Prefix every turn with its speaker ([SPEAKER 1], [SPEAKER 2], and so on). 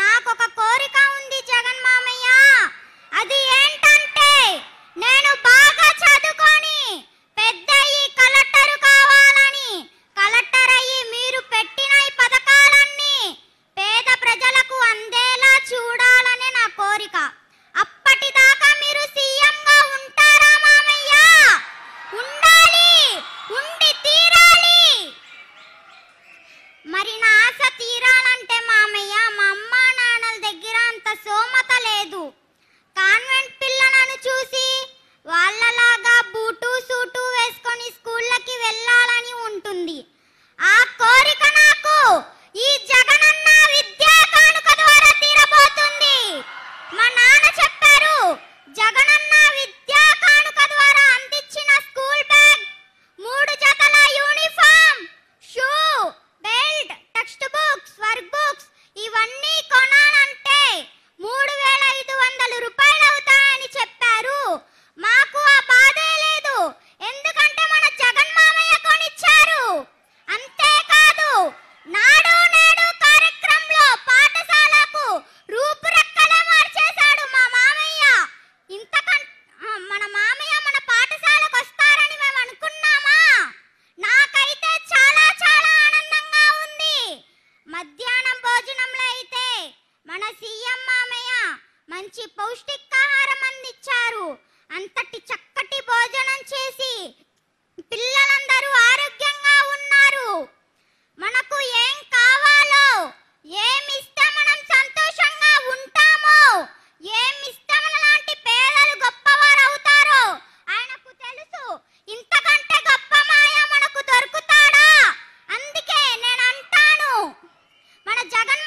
[SPEAKER 1] నాకొక కోరిక సీఎం మామయ్య మంచి పౌష్టికాహారం అందించారు అంతటి చక్కటి భోజనం చేసి పిల్లలందరూ ఆరోగ్యంగా ఉన్నారు మనకు ఏం కావాలో ఏమి ఇస్తే మనం సంతోషంగా ఉంటామో ఏమి ఇస్తే లాంటి పేదలు గొప్పవారు అవుతారో ఆయనకు తెలుసు ఇంతకంటే గొప్ప మాయ మనకు దొరుకుతాడా అందుకే నేను అంటాను మన జగన్